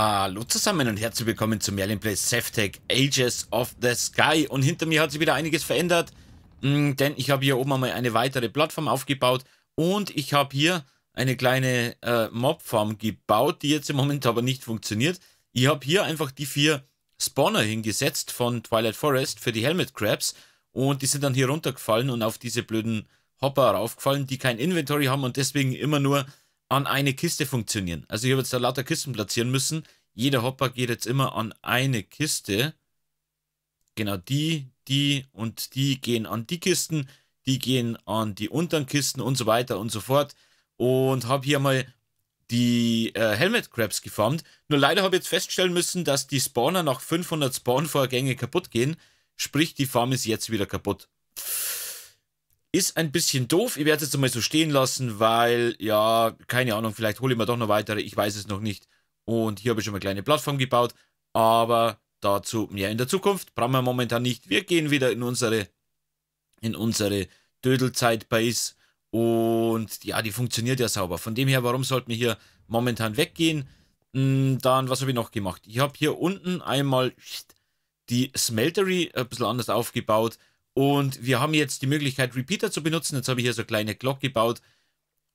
Hallo zusammen und herzlich willkommen zu Merlin Plays Ceftech Ages of the Sky. Und hinter mir hat sich wieder einiges verändert, hm, denn ich habe hier oben einmal eine weitere Plattform aufgebaut und ich habe hier eine kleine äh, Mobfarm gebaut, die jetzt im Moment aber nicht funktioniert. Ich habe hier einfach die vier Spawner hingesetzt von Twilight Forest für die Helmet Crabs und die sind dann hier runtergefallen und auf diese blöden Hopper raufgefallen, die kein Inventory haben und deswegen immer nur an eine Kiste funktionieren. Also ich habe jetzt da lauter Kisten platzieren müssen. Jeder Hopper geht jetzt immer an eine Kiste. Genau die, die und die gehen an die Kisten, die gehen an die unteren Kisten und so weiter und so fort. Und habe hier mal die äh, Helmet Crabs gefarmt. Nur leider habe ich jetzt feststellen müssen, dass die Spawner nach 500 Spawn-Vorgänge kaputt gehen. Sprich, die Farm ist jetzt wieder kaputt. Ist ein bisschen doof. Ich werde es jetzt mal so stehen lassen, weil, ja, keine Ahnung, vielleicht hole ich mir doch noch weitere. Ich weiß es noch nicht. Und hier habe ich schon mal eine kleine Plattform gebaut. Aber dazu mehr in der Zukunft. Brauchen wir momentan nicht. Wir gehen wieder in unsere, in unsere Dödelzeit base Und ja, die funktioniert ja sauber. Von dem her, warum sollten wir hier momentan weggehen? Hm, dann, was habe ich noch gemacht? Ich habe hier unten einmal die Smeltery ein bisschen anders aufgebaut. Und wir haben jetzt die Möglichkeit, Repeater zu benutzen. Jetzt habe ich hier so eine kleine Glock gebaut.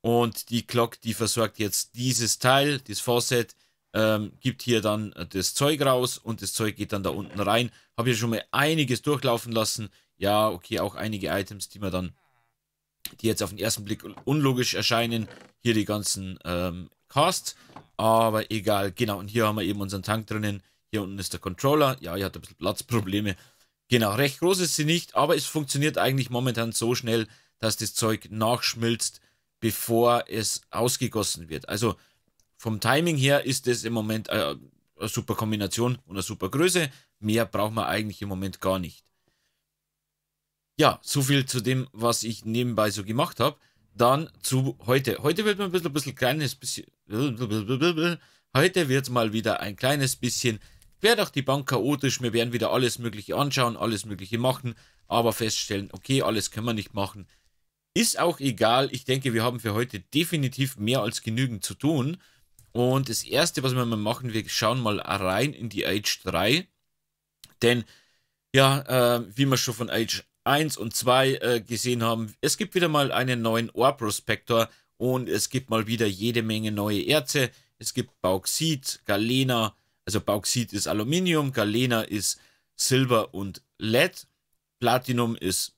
Und die Glock, die versorgt jetzt dieses Teil, das Faucet, ähm, gibt hier dann das Zeug raus und das Zeug geht dann da unten rein. Habe hier schon mal einiges durchlaufen lassen. Ja, okay, auch einige Items, die man dann, die jetzt auf den ersten Blick unlogisch erscheinen. Hier die ganzen ähm, Casts, aber egal. Genau, und hier haben wir eben unseren Tank drinnen. Hier unten ist der Controller. Ja, hier hat ein bisschen Platzprobleme. Genau, recht groß ist sie nicht, aber es funktioniert eigentlich momentan so schnell, dass das Zeug nachschmilzt, bevor es ausgegossen wird. Also vom Timing her ist es im Moment äh, eine super Kombination und eine super Größe. Mehr braucht man eigentlich im Moment gar nicht. Ja, so viel zu dem, was ich nebenbei so gemacht habe. Dann zu heute. Heute wird mal ein bisschen, ein bisschen kleines bisschen. Heute wird mal wieder ein kleines bisschen wäre doch die Bank chaotisch, wir werden wieder alles Mögliche anschauen, alles Mögliche machen, aber feststellen, okay, alles können wir nicht machen. Ist auch egal, ich denke, wir haben für heute definitiv mehr als genügend zu tun. Und das Erste, was wir mal machen, wir schauen mal rein in die Age 3. Denn, ja, äh, wie wir schon von Age 1 und 2 äh, gesehen haben, es gibt wieder mal einen neuen Ore Prospector und es gibt mal wieder jede Menge neue Erze. Es gibt Bauxit, Galena, also Bauxit ist Aluminium, Galena ist Silber und Lead, Platinum ist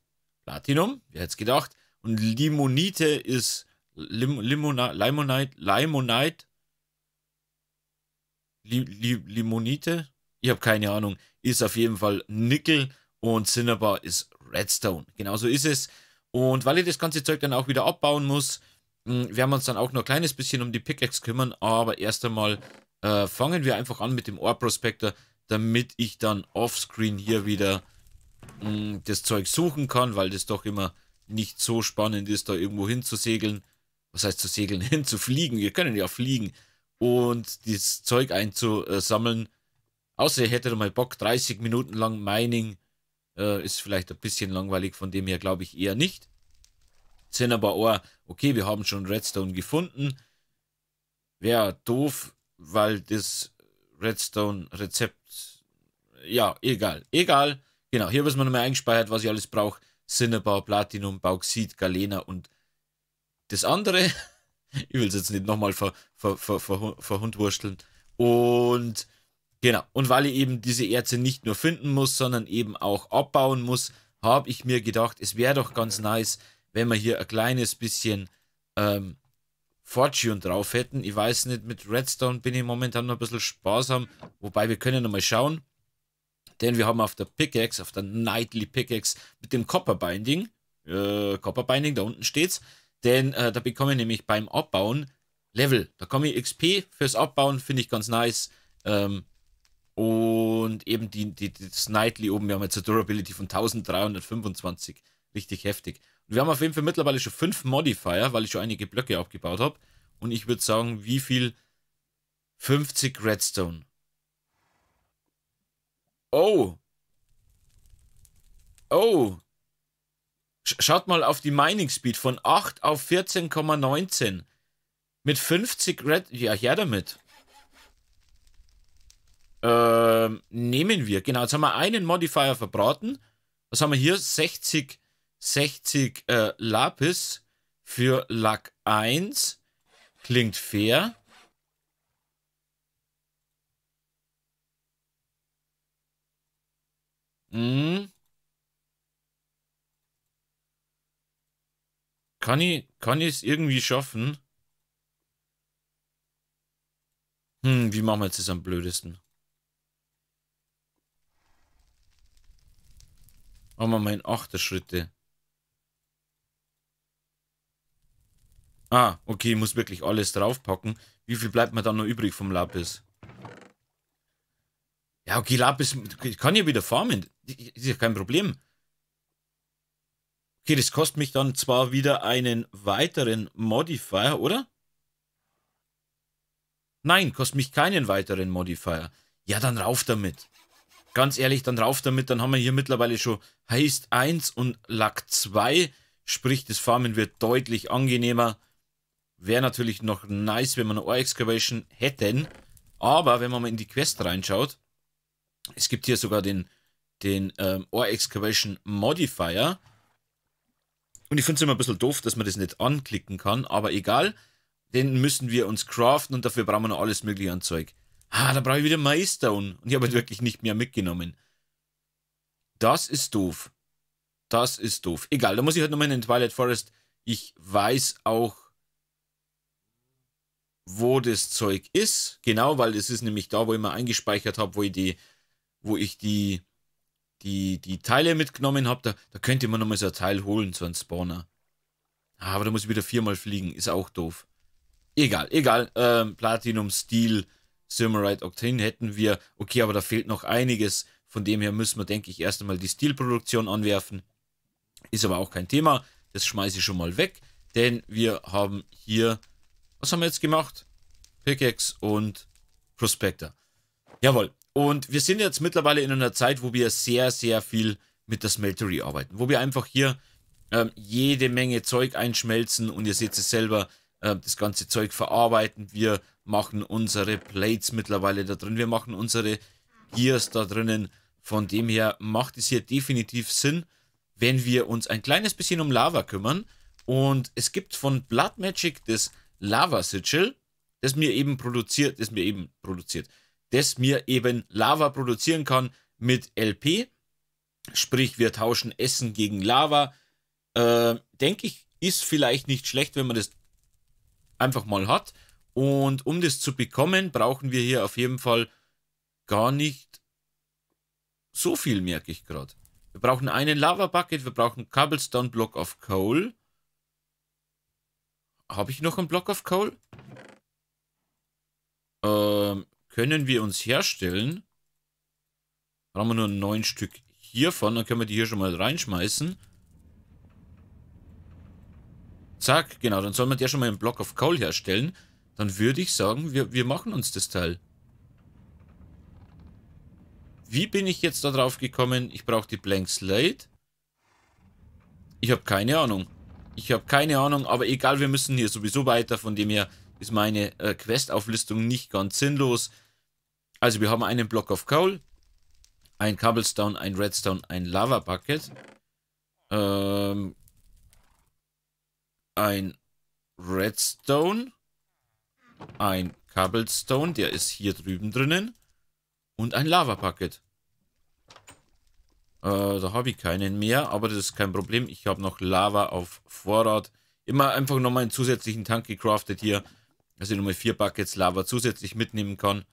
Platinum, wer hätte es gedacht, und Limonite ist Lim Limona Limonite, Limonite, Limonite, ich habe keine Ahnung, ist auf jeden Fall Nickel und Cinnabar ist Redstone. Genauso ist es. Und weil ich das ganze Zeug dann auch wieder abbauen muss, hm, werden wir uns dann auch noch ein kleines bisschen um die Pickaxe kümmern, aber erst einmal äh, fangen wir einfach an mit dem Ore Prospector, damit ich dann offscreen hier wieder mh, mm, das Zeug suchen kann, weil das doch immer nicht so spannend ist, da irgendwo hinzusegeln. Was heißt zu segeln? Hinzufliegen. Wir können ja fliegen. Und das Zeug einzusammeln. Außer ihr hättet mal Bock, 30 Minuten lang Mining. Äh, ist vielleicht ein bisschen langweilig, von dem her glaube ich eher nicht. Cinnabar Ohr, okay, wir haben schon Redstone gefunden. Wäre doof, weil das Redstone-Rezept, ja, egal, egal. Genau, hier wird man nochmal eingespeichert, was ich alles brauche. Cinnabar, Platinum, Bauxit, Galena und das andere. ich will es jetzt nicht nochmal ver, verhundwursteln. Und genau, und weil ich eben diese Erze nicht nur finden muss, sondern eben auch abbauen muss, habe ich mir gedacht, es wäre doch ganz nice, wenn man hier ein kleines bisschen ähm, Fortune drauf hätten. Ich weiß nicht, mit Redstone bin ich momentan noch ein bisschen sparsam. Wobei, wir können noch mal schauen. Denn wir haben auf der Pickaxe, auf der Nightly Pickaxe mit dem Copper Binding, äh, Copper Binding, da unten steht's, denn äh, da bekomme ich nämlich beim Abbauen Level. Da komme ich XP fürs Abbauen, finde ich ganz nice. Ähm, und eben die, die, das Nightly oben, wir haben jetzt eine Durability von 1325. Richtig heftig. Wir haben auf jeden Fall mittlerweile schon fünf Modifier, weil ich schon einige Blöcke abgebaut habe. Und ich würde sagen, wie viel? 50 Redstone. Oh. Oh. Schaut mal auf die Mining Speed von 8 auf 14,19. Mit 50 Redstone. Ja, her damit. Ähm, nehmen wir. Genau, jetzt haben wir einen Modifier verbraten. Was haben wir hier? 60 60 äh, Lapis für Lack 1. Klingt fair. Hm. Kann ich, kann es irgendwie schaffen? Hm, wie machen wir jetzt das am blödesten? Machen wir mal in 8 Schritte. Ah, okay, ich muss wirklich alles draufpacken. Wie viel bleibt mir dann noch übrig vom Lapis? Ja, okay, Lapis ich kann ja wieder farmen. Ist ja kein Problem. Okay, das kostet mich dann zwar wieder einen weiteren Modifier, oder? Nein, kostet mich keinen weiteren Modifier. Ja, dann rauf damit. Ganz ehrlich, dann rauf damit. Dann haben wir hier mittlerweile schon Heist 1 und Lack 2. Sprich, das Farmen wird deutlich angenehmer. Wäre natürlich noch nice, wenn wir eine Ore Excavation hätten. Aber wenn man mal in die Quest reinschaut, es gibt hier sogar den, den ähm, Ore Excavation Modifier. Und ich finde es immer ein bisschen doof, dass man das nicht anklicken kann, aber egal. Den müssen wir uns craften und dafür brauchen wir noch alles mögliche an Zeug. Ah, da brauche ich wieder Milestone. Und ich habe halt wirklich nicht mehr mitgenommen. Das ist doof. Das ist doof. Egal, da muss ich halt nochmal in den Twilight Forest. Ich weiß auch wo das Zeug ist. Genau, weil es ist nämlich da, wo ich mal eingespeichert habe, wo ich die, wo ich die, die, die Teile mitgenommen habe. Da, da könnte man nochmal so ein Teil holen, so ein Spawner. Ah, aber da muss ich wieder viermal fliegen. Ist auch doof. Egal, egal. Ähm, Platinum, Steel, Silmerite, Octane hätten wir. Okay, aber da fehlt noch einiges. Von dem her müssen wir, denke ich, erst einmal die Steelproduktion anwerfen. Ist aber auch kein Thema. Das schmeiße ich schon mal weg. Denn wir haben hier was haben wir jetzt gemacht? Pickaxe und Prospector. Jawohl. Und wir sind jetzt mittlerweile in einer Zeit, wo wir sehr, sehr viel mit der Smeltery arbeiten. Wo wir einfach hier ähm, jede Menge Zeug einschmelzen und ihr seht es selber, äh, das ganze Zeug verarbeiten. Wir machen unsere Plates mittlerweile da drin. Wir machen unsere Gears da drinnen. Von dem her macht es hier definitiv Sinn, wenn wir uns ein kleines bisschen um Lava kümmern. Und es gibt von Blood Magic das Lava Sigil, das mir eben produziert, das mir eben produziert, das mir eben Lava produzieren kann mit LP. Sprich, wir tauschen Essen gegen Lava. Äh, Denke ich, ist vielleicht nicht schlecht, wenn man das einfach mal hat. Und um das zu bekommen, brauchen wir hier auf jeden Fall gar nicht so viel, merke ich gerade. Wir brauchen einen Lava Bucket, wir brauchen Cobblestone Block of Coal. Habe ich noch einen Block of Coal? Ähm, können wir uns herstellen? haben wir nur neun Stück hiervon. Dann können wir die hier schon mal reinschmeißen. Zack, genau. Dann soll man der schon mal einen Block of Coal herstellen. Dann würde ich sagen, wir, wir machen uns das Teil. Wie bin ich jetzt da drauf gekommen? Ich brauche die Blank Slate. Ich habe keine Ahnung. Ich habe keine Ahnung, aber egal, wir müssen hier sowieso weiter. Von dem her ist meine äh, Questauflistung nicht ganz sinnlos. Also wir haben einen Block of Coal, ein Cobblestone, ein Redstone, ein Lava Bucket, ähm, ein Redstone, ein Cobblestone, der ist hier drüben drinnen und ein Lava Bucket. Äh, da habe ich keinen mehr, aber das ist kein Problem. Ich habe noch Lava auf Vorrat. Immer einfach nochmal einen zusätzlichen Tank gecraftet hier, dass ich nochmal vier Buckets Lava zusätzlich mitnehmen kann.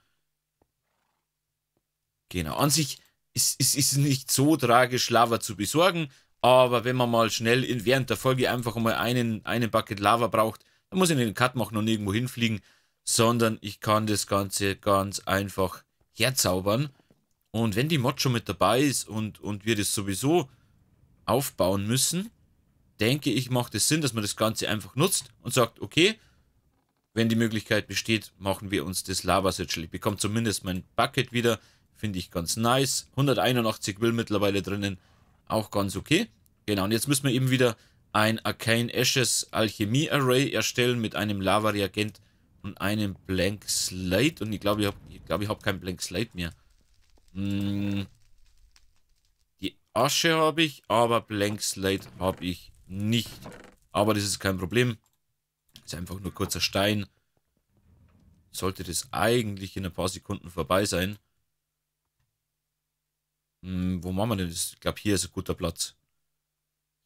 Genau, an sich ist es nicht so tragisch, Lava zu besorgen, aber wenn man mal schnell in, während der Folge einfach mal einen, einen Bucket Lava braucht, dann muss ich den Cut machen und irgendwo hinfliegen, sondern ich kann das Ganze ganz einfach herzaubern. Und wenn die Mod schon mit dabei ist und, und wir das sowieso aufbauen müssen, denke ich, macht es Sinn, dass man das Ganze einfach nutzt und sagt, okay, wenn die Möglichkeit besteht, machen wir uns das Lava Sigil. Ich bekomme zumindest mein Bucket wieder, finde ich ganz nice. 181 Will mittlerweile drinnen, auch ganz okay. Genau, und jetzt müssen wir eben wieder ein Arcane Ashes Alchemie Array erstellen mit einem Lava Reagent und einem Blank Slate. Und ich glaube, ich habe glaub, ich hab kein Blank Slate mehr. Hm. die Asche habe ich, aber Blank Slate habe ich nicht. Aber das ist kein Problem. Ist einfach nur kurzer Stein. Sollte das eigentlich in ein paar Sekunden vorbei sein. Hm, wo machen wir denn das? Ich glaube, hier ist ein guter Platz.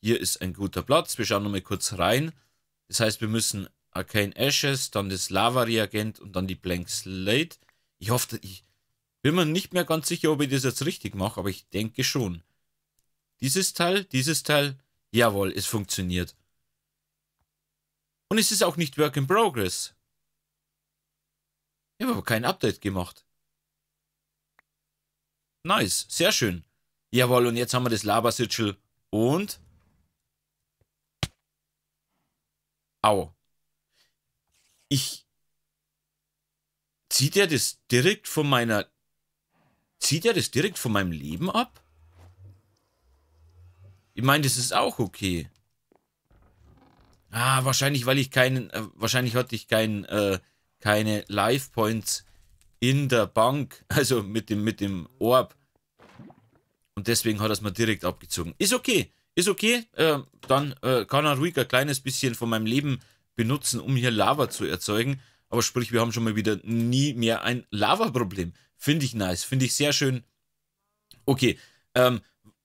Hier ist ein guter Platz. Wir schauen nochmal kurz rein. Das heißt, wir müssen Arcane Ashes, dann das Lava-Reagent und dann die Blank Slate. Ich hoffe, ich, bin mir nicht mehr ganz sicher, ob ich das jetzt richtig mache, aber ich denke schon. Dieses Teil, dieses Teil, jawohl, es funktioniert. Und es ist auch nicht Work in Progress. Ich habe aber kein Update gemacht. Nice, sehr schön. Jawohl, und jetzt haben wir das Labersitschel und... Au. Ich zieht er das direkt von meiner zieht er das direkt von meinem Leben ab? Ich meine, das ist auch okay. Ah, wahrscheinlich, weil ich keinen, äh, wahrscheinlich hatte ich kein, äh, keine Life Points in der Bank, also mit dem, mit dem Orb. Und deswegen hat er es mir direkt abgezogen. Ist okay, ist okay. Äh, dann äh, kann er ruhig ein kleines bisschen von meinem Leben benutzen, um hier Lava zu erzeugen. Aber sprich, wir haben schon mal wieder nie mehr ein Lava-Problem. Finde ich nice, finde ich sehr schön. Okay, ähm,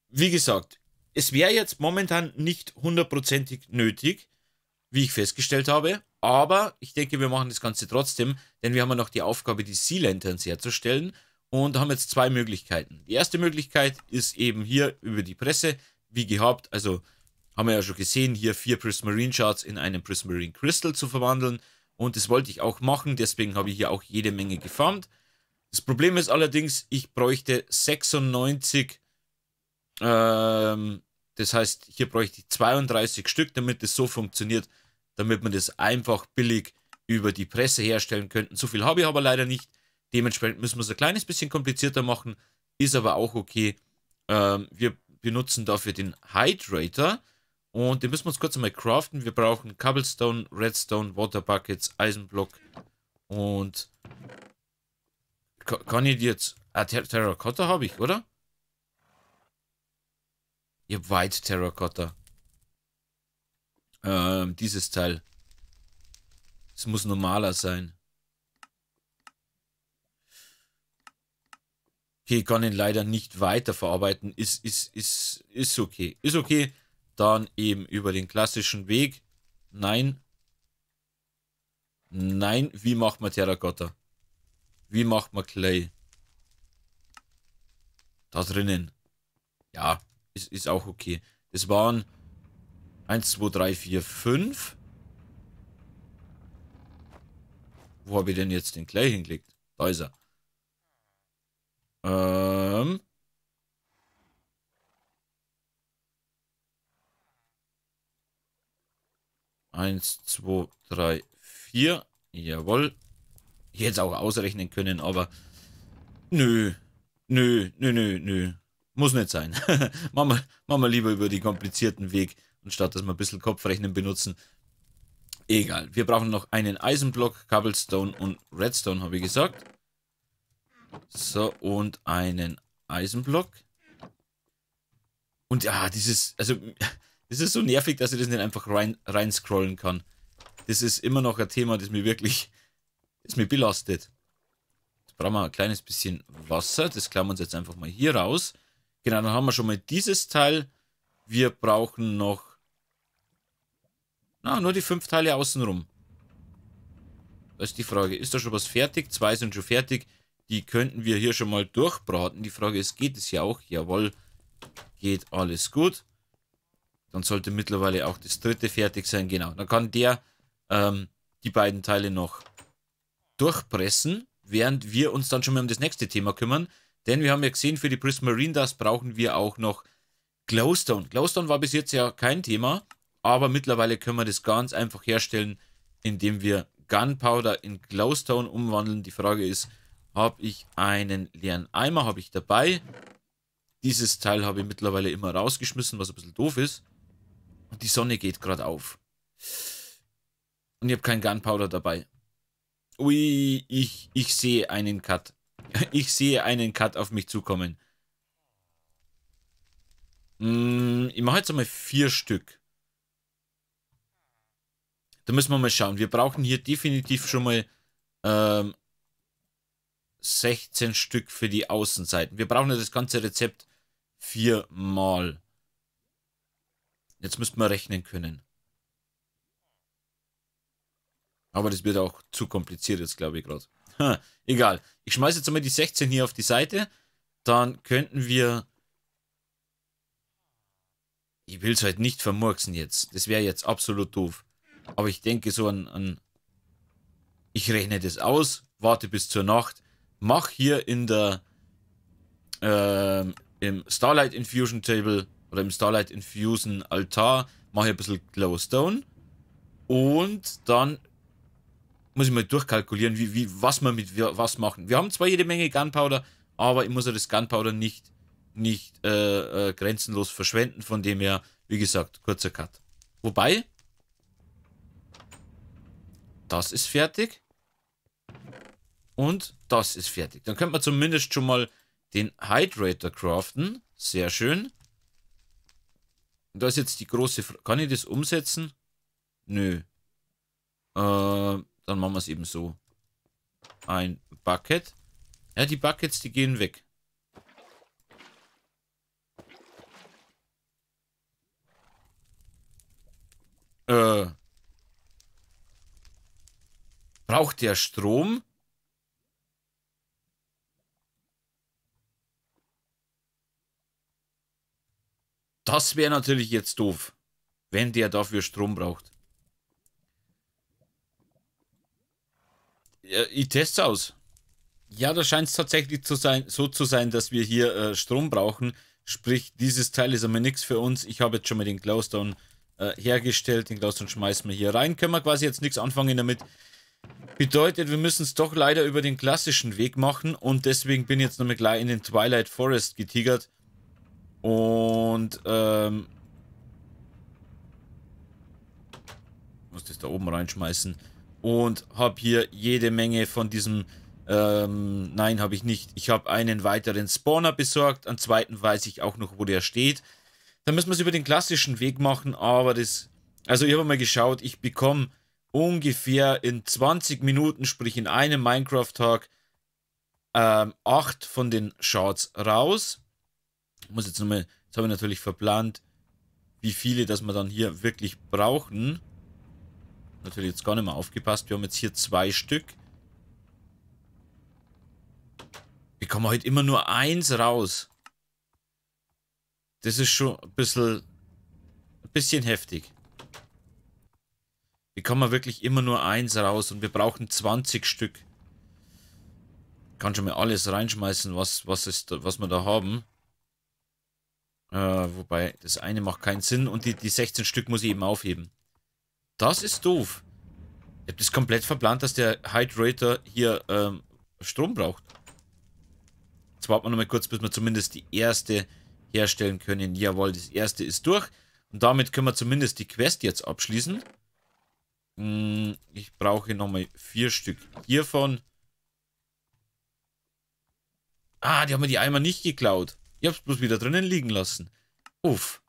wie gesagt, es wäre jetzt momentan nicht hundertprozentig nötig, wie ich festgestellt habe. Aber ich denke, wir machen das Ganze trotzdem, denn wir haben ja noch die Aufgabe, die Sea Lanterns herzustellen und haben jetzt zwei Möglichkeiten. Die erste Möglichkeit ist eben hier über die Presse, wie gehabt, also haben wir ja schon gesehen, hier vier Prismarine Shards in einen Prismarine Crystal zu verwandeln und das wollte ich auch machen, deswegen habe ich hier auch jede Menge gefarmt. Das Problem ist allerdings, ich bräuchte 96, ähm, das heißt, hier bräuchte ich 32 Stück, damit es so funktioniert, damit man das einfach billig über die Presse herstellen könnten. So viel habe ich aber leider nicht. Dementsprechend müssen wir es ein kleines bisschen komplizierter machen. Ist aber auch okay. Ähm, wir benutzen dafür den Hydrator. Und den müssen wir uns kurz einmal craften. Wir brauchen Cobblestone, Redstone, Water Buckets, Eisenblock und kann ich jetzt... Ah, Ter Terracotta habe ich, oder? Ich habe White Terracotta. Ähm, dieses Teil. Es muss normaler sein. Okay, kann ihn leider nicht weiterverarbeiten. Ist, ist, ist, ist okay. Ist okay. Dann eben über den klassischen Weg. Nein. Nein, wie macht man Terracotta? Wie macht man Clay? Da drinnen. Ja, ist, ist auch okay. Das waren 1, 2, 3, 4, 5. Wo habe ich denn jetzt den Clay hingelegt? Da ist er. Ähm. Eins, zwei, drei, vier. Jawohl. Ich hätte es auch ausrechnen können, aber nö, nö, nö, nö, nö. Muss nicht sein. machen, wir, machen wir lieber über den komplizierten Weg, anstatt dass wir ein bisschen Kopfrechnen benutzen. Egal. Wir brauchen noch einen Eisenblock, Cobblestone und Redstone, habe ich gesagt. So, und einen Eisenblock. Und ja, ah, dieses, also, das ist so nervig, dass ich das nicht einfach rein, rein scrollen kann. Das ist immer noch ein Thema, das mir wirklich ist mir belastet. Jetzt brauchen wir ein kleines bisschen Wasser. Das klammern wir uns jetzt einfach mal hier raus. Genau, dann haben wir schon mal dieses Teil. Wir brauchen noch... Na, nur die fünf Teile außenrum. Das ist die Frage. Ist da schon was fertig? Zwei sind schon fertig. Die könnten wir hier schon mal durchbraten. Die Frage ist, geht es ja auch? Jawohl, geht alles gut. Dann sollte mittlerweile auch das dritte fertig sein. Genau, dann kann der ähm, die beiden Teile noch durchpressen, während wir uns dann schon mal um das nächste Thema kümmern. Denn wir haben ja gesehen, für die Prismarine das brauchen wir auch noch Glowstone. Glowstone war bis jetzt ja kein Thema, aber mittlerweile können wir das ganz einfach herstellen, indem wir Gunpowder in Glowstone umwandeln. Die Frage ist, habe ich einen leeren Eimer, habe ich dabei? Dieses Teil habe ich mittlerweile immer rausgeschmissen, was ein bisschen doof ist. Und die Sonne geht gerade auf. Und ich habe kein Gunpowder dabei. Ui, ich, ich sehe einen Cut. Ich sehe einen Cut auf mich zukommen. Mm, ich mache jetzt einmal vier Stück. Da müssen wir mal schauen. Wir brauchen hier definitiv schon mal ähm, 16 Stück für die Außenseiten. Wir brauchen ja das ganze Rezept viermal. Jetzt müssten wir rechnen können. Aber das wird auch zu kompliziert jetzt, glaube ich, gerade. Egal. Ich schmeiße jetzt einmal die 16 hier auf die Seite. Dann könnten wir... Ich will es halt nicht vermurksen jetzt. Das wäre jetzt absolut doof. Aber ich denke so an, an... Ich rechne das aus, warte bis zur Nacht, mach hier in der... Ähm, im Starlight Infusion Table oder im Starlight Infusion Altar mache ich ein bisschen Glowstone und dann muss ich mal durchkalkulieren, wie, wie, was wir mit was machen. Wir haben zwar jede Menge Gunpowder, aber ich muss ja das Gunpowder nicht, nicht äh, äh, grenzenlos verschwenden, von dem her, wie gesagt, kurzer Cut. Wobei, das ist fertig und das ist fertig. Dann könnte man zumindest schon mal den Hydrator craften. Sehr schön. Da ist jetzt die große Frage. Kann ich das umsetzen? Nö. Äh, dann machen wir es eben so. Ein Bucket. Ja, die Buckets, die gehen weg. Äh. Braucht der Strom? Das wäre natürlich jetzt doof, wenn der dafür Strom braucht. Äh, ich test's aus. Ja, da scheint es tatsächlich zu sein, so zu sein, dass wir hier äh, Strom brauchen. Sprich, dieses Teil ist aber nichts für uns. Ich habe jetzt schon mal den Glowstone äh, hergestellt. Den Glowstone schmeißen wir hier rein. Können wir quasi jetzt nichts anfangen damit. Bedeutet, wir müssen es doch leider über den klassischen Weg machen. Und deswegen bin ich jetzt nochmal gleich in den Twilight Forest getigert. Und, ähm... Ich Muss das da oben reinschmeißen und habe hier jede Menge von diesem... Ähm, nein, habe ich nicht. Ich habe einen weiteren Spawner besorgt. An zweiten weiß ich auch noch, wo der steht. Dann müssen wir es über den klassischen Weg machen, aber das... Also ich habe mal geschaut, ich bekomme ungefähr in 20 Minuten, sprich in einem Minecraft-Tag, ähm, 8 von den Shards raus. Ich muss jetzt nochmal... Jetzt habe ich natürlich verplant, wie viele, das wir dann hier wirklich brauchen. Natürlich jetzt gar nicht mehr aufgepasst. Wir haben jetzt hier zwei Stück. Wir kommen heute immer nur eins raus. Das ist schon ein bisschen, ein bisschen heftig. Wir kommen wirklich immer nur eins raus und wir brauchen 20 Stück. Ich kann schon mal alles reinschmeißen, was, was, ist, was wir da haben. Äh, wobei, das eine macht keinen Sinn und die, die 16 Stück muss ich eben aufheben. Das ist doof. Ich hab das komplett verplant, dass der Hydrator hier ähm, Strom braucht. Jetzt warten wir nochmal kurz, bis wir zumindest die erste herstellen können. Jawohl, das erste ist durch. Und damit können wir zumindest die Quest jetzt abschließen. Hm, ich brauche nochmal vier Stück hiervon. Ah, die haben mir die Eimer nicht geklaut. Ich habe es bloß wieder drinnen liegen lassen. Uff.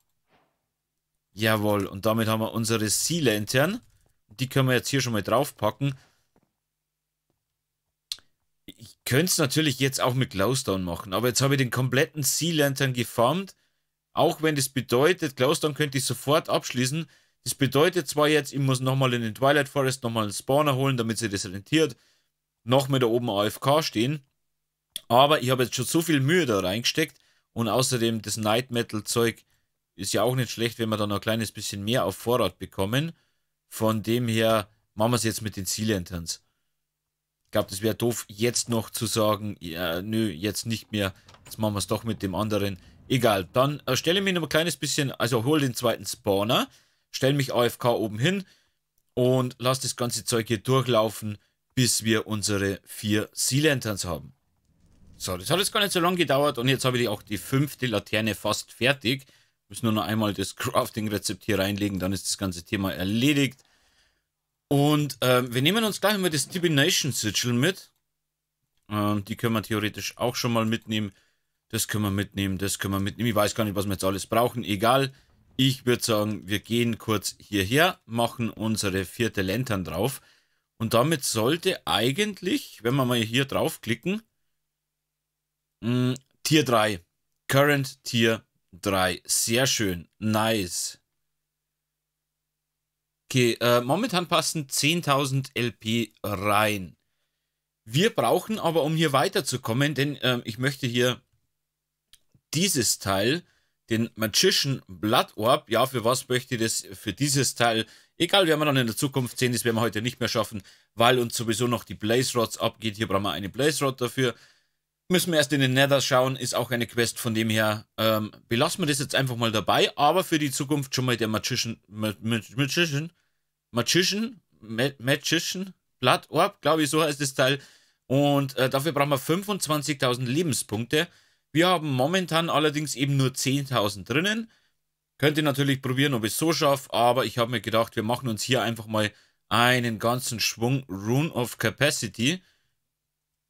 Jawohl, und damit haben wir unsere Sea-Lantern. Die können wir jetzt hier schon mal draufpacken. Ich könnte es natürlich jetzt auch mit Glowstone machen, aber jetzt habe ich den kompletten Sea Lantern gefarmt. Auch wenn das bedeutet, Glowstone könnte ich sofort abschließen. Das bedeutet zwar jetzt, ich muss nochmal in den Twilight Forest nochmal einen Spawner holen, damit sie das rentiert. Noch mit da oben AFK stehen. Aber ich habe jetzt schon so viel Mühe da reingesteckt und außerdem das Night Metal Zeug ist ja auch nicht schlecht, wenn wir dann noch ein kleines bisschen mehr auf Vorrat bekommen. Von dem her machen wir es jetzt mit den Sealanterns. Ich glaube, das wäre doof, jetzt noch zu sagen, ja, nö, jetzt nicht mehr. Jetzt machen wir es doch mit dem anderen. Egal, dann äh, stelle ich mir noch ein kleines bisschen, also hol den zweiten Spawner, stelle mich AFK oben hin und lass das ganze Zeug hier durchlaufen, bis wir unsere vier Sea Lanterns haben. So, das hat jetzt gar nicht so lange gedauert und jetzt habe ich auch die fünfte Laterne fast fertig. Müssen nur noch einmal das Crafting-Rezept hier reinlegen, dann ist das ganze Thema erledigt. Und ähm, wir nehmen uns gleich mal das Divination-Sigil mit. Ähm, die können wir theoretisch auch schon mal mitnehmen. Das können wir mitnehmen, das können wir mitnehmen. Ich weiß gar nicht, was wir jetzt alles brauchen. Egal. Ich würde sagen, wir gehen kurz hierher, machen unsere vierte Lantern drauf. Und damit sollte eigentlich, wenn wir mal hier draufklicken, mh, mm, Tier 3, Current Tier 3. Sehr schön. Nice. Okay, äh, momentan passen 10.000 LP rein. Wir brauchen aber, um hier weiterzukommen, denn äh, ich möchte hier dieses Teil, den Magician Blood Orb, ja, für was möchte ich das für dieses Teil, egal, werden wir dann in der Zukunft sehen, das werden wir heute nicht mehr schaffen, weil uns sowieso noch die Blaze Rods abgeht. Hier brauchen wir eine Blaze Rod dafür. Müssen wir erst in den Nether schauen, ist auch eine Quest, von dem her ähm, belassen wir das jetzt einfach mal dabei, aber für die Zukunft schon mal der Magician, Magician, Magician, Magician, Blood Orb, glaube ich, so heißt das Teil. Und äh, dafür brauchen wir 25.000 Lebenspunkte. Wir haben momentan allerdings eben nur 10.000 drinnen. Könnt ihr natürlich probieren, ob ich es so schaffe, aber ich habe mir gedacht, wir machen uns hier einfach mal einen ganzen Schwung Rune of Capacity.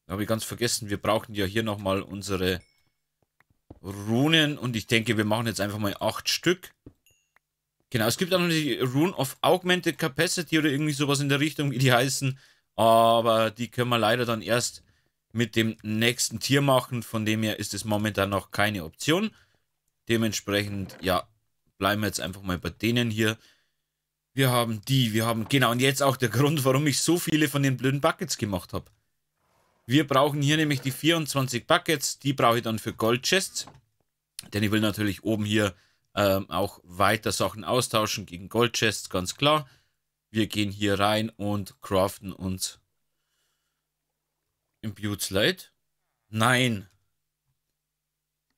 Habe ich ganz vergessen, wir brauchen ja hier nochmal unsere Runen. Und ich denke, wir machen jetzt einfach mal acht Stück. Genau, es gibt auch noch die Rune of Augmented Capacity oder irgendwie sowas in der Richtung, wie die heißen. Aber die können wir leider dann erst mit dem nächsten Tier machen. Von dem her ist es momentan noch keine Option. Dementsprechend, ja, bleiben wir jetzt einfach mal bei denen hier. Wir haben die, wir haben, genau, und jetzt auch der Grund, warum ich so viele von den blöden Buckets gemacht habe. Wir brauchen hier nämlich die 24 Buckets. Die brauche ich dann für Goldchests. Denn ich will natürlich oben hier ähm, auch weiter Sachen austauschen gegen Goldchests, ganz klar. Wir gehen hier rein und craften uns im Butte Slide. Nein.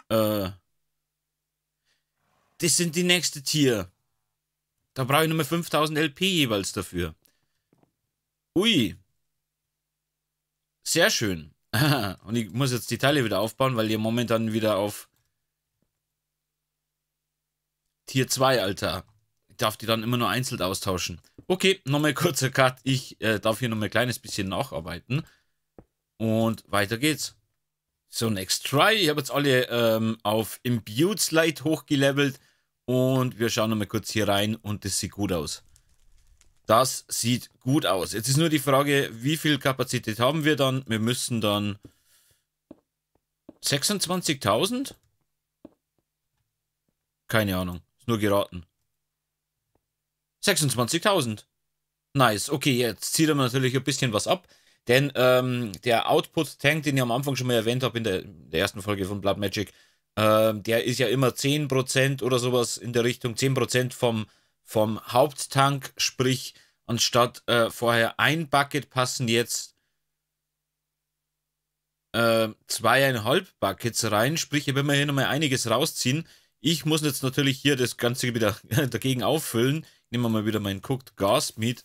Äh. Das sind die nächste Tier. Da brauche ich nochmal 5000 LP jeweils dafür. Ui. Sehr schön. Und ich muss jetzt die Teile wieder aufbauen, weil ihr momentan wieder auf Tier 2, Alter. Ich darf die dann immer nur einzeln austauschen. Okay, nochmal kurzer Cut. Ich äh, darf hier nochmal ein kleines bisschen nacharbeiten. Und weiter geht's. So, next try. Ich habe jetzt alle ähm, auf Imbued Slide hochgelevelt. Und wir schauen nochmal kurz hier rein und das sieht gut aus. Das sieht gut aus. Jetzt ist nur die Frage, wie viel Kapazität haben wir dann? Wir müssen dann 26.000? Keine Ahnung. Ist nur geraten. 26.000. Nice. Okay, jetzt zieht er natürlich ein bisschen was ab. Denn ähm, der Output-Tank, den ich am Anfang schon mal erwähnt habe in der, der ersten Folge von Blood Magic, ähm, der ist ja immer 10% oder sowas in der Richtung, 10% vom vom Haupttank, sprich anstatt äh, vorher ein Bucket passen jetzt äh, zweieinhalb Buckets rein, sprich ich will mir hier nochmal einiges rausziehen. Ich muss jetzt natürlich hier das Ganze wieder dagegen auffüllen. Nehmen wir mal wieder meinen Cooked Gas mit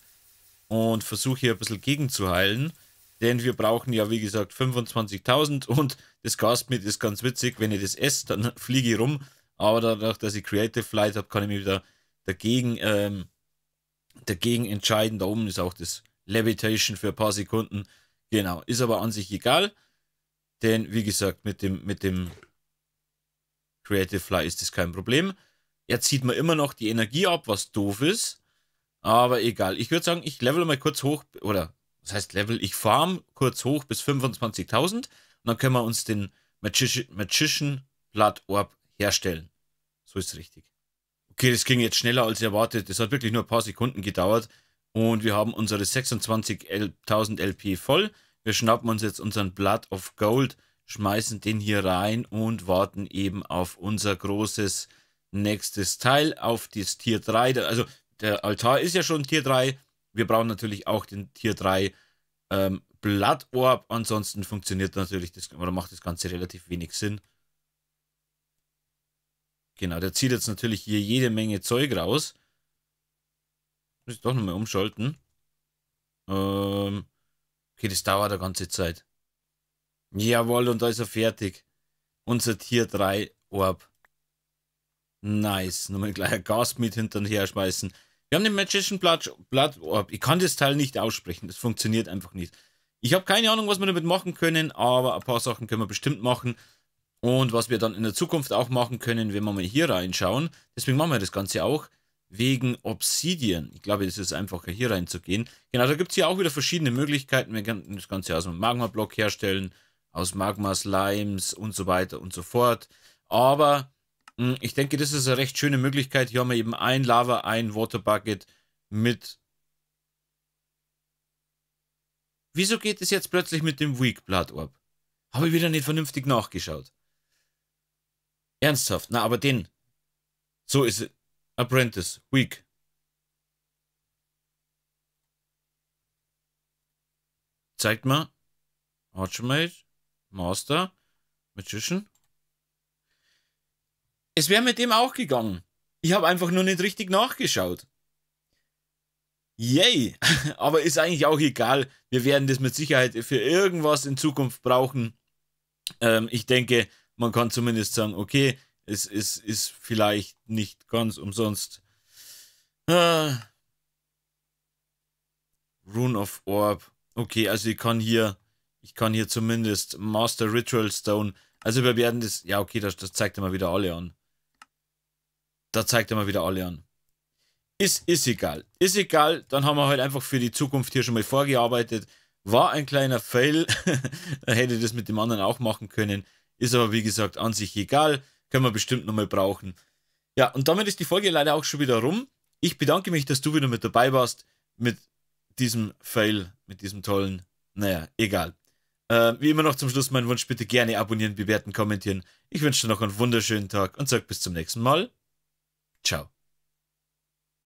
und versuche hier ein bisschen gegenzuheilen. Denn wir brauchen ja, wie gesagt, 25.000 und das Gas Gasmit ist ganz witzig. Wenn ich das esse, dann fliege ich rum. Aber dadurch, dass ich Creative Flight habe, kann ich mich wieder dagegen, ähm, dagegen entscheiden. Da oben ist auch das Levitation für ein paar Sekunden. Genau, ist aber an sich egal. Denn wie gesagt, mit dem, mit dem Creative Fly ist das kein Problem. Jetzt zieht man immer noch die Energie ab, was doof ist. Aber egal. Ich würde sagen, ich level mal kurz hoch, oder das heißt Level, ich farm kurz hoch bis 25.000 und dann können wir uns den Magician, Magician Blood Orb herstellen. So ist richtig. Okay, das ging jetzt schneller als erwartet. Das hat wirklich nur ein paar Sekunden gedauert. Und wir haben unsere 26.000 LP voll. Wir schnappen uns jetzt unseren Blood of Gold, schmeißen den hier rein und warten eben auf unser großes nächstes Teil, auf das Tier 3. Also der Altar ist ja schon Tier 3. Wir brauchen natürlich auch den Tier 3 ähm, Blood Orb. Ansonsten funktioniert natürlich das oder macht das Ganze relativ wenig Sinn. Genau, der zieht jetzt natürlich hier jede Menge Zeug raus. Muss ich doch nochmal umschalten. Ähm, okay, das dauert eine ganze Zeit. Jawohl, und da ist er fertig. Unser Tier 3 Orb. Nice. Nochmal gleich ein Gas mit hinterher schmeißen. Wir haben den Magician Blood, Blood Orb. Ich kann das Teil nicht aussprechen. Das funktioniert einfach nicht. Ich habe keine Ahnung, was wir damit machen können, aber ein paar Sachen können wir bestimmt machen. Und was wir dann in der Zukunft auch machen können, wenn wir mal hier reinschauen, deswegen machen wir das Ganze auch, wegen Obsidian. Ich glaube, das ist einfacher, hier reinzugehen. Genau, da gibt es hier auch wieder verschiedene Möglichkeiten. Wir können das Ganze aus einem Magma-Block herstellen, aus Magma-Slimes und so weiter und so fort. Aber mh, hm, ich denke, das ist eine recht schöne Möglichkeit. Hier haben wir eben ein Lava, ein Water-Bucket mit... Wieso geht es jetzt plötzlich mit dem Weak Blood Orb? Habe ich wieder nicht vernünftig nachgeschaut. Ernsthaft? Na, aber den. So ist es. Apprentice. Weak. Zeigt mal. Archmage. Master. Magician. Es wäre mit dem auch gegangen. Ich habe einfach nur nicht richtig nachgeschaut. Yay! Aber ist eigentlich auch egal. Wir werden das mit Sicherheit für irgendwas in Zukunft brauchen. Ähm, ich denke, man kann zumindest sagen, okay, es, es ist vielleicht nicht ganz umsonst. Äh, Rune of Orb. Okay, also ich kann hier, ich kann hier zumindest Master Ritual Stone. Also wir werden das, ja okay, das, das zeigt immer wieder alle an. Da zeigt er mal wieder alle an. Ist, ist egal. Ist egal, dann haben wir halt einfach für die Zukunft hier schon mal vorgearbeitet. War ein kleiner Fail. hätte das mit dem anderen auch machen können. Ist aber wie gesagt an sich egal. Können wir bestimmt nochmal brauchen. Ja, und damit ist die Folge leider auch schon wieder rum. Ich bedanke mich, dass du wieder mit dabei warst. Mit diesem Fail, mit diesem tollen. Naja, egal. Äh, wie immer noch zum Schluss mein Wunsch, bitte gerne abonnieren, bewerten, kommentieren. Ich wünsche dir noch einen wunderschönen Tag und sage bis zum nächsten Mal. Ciao.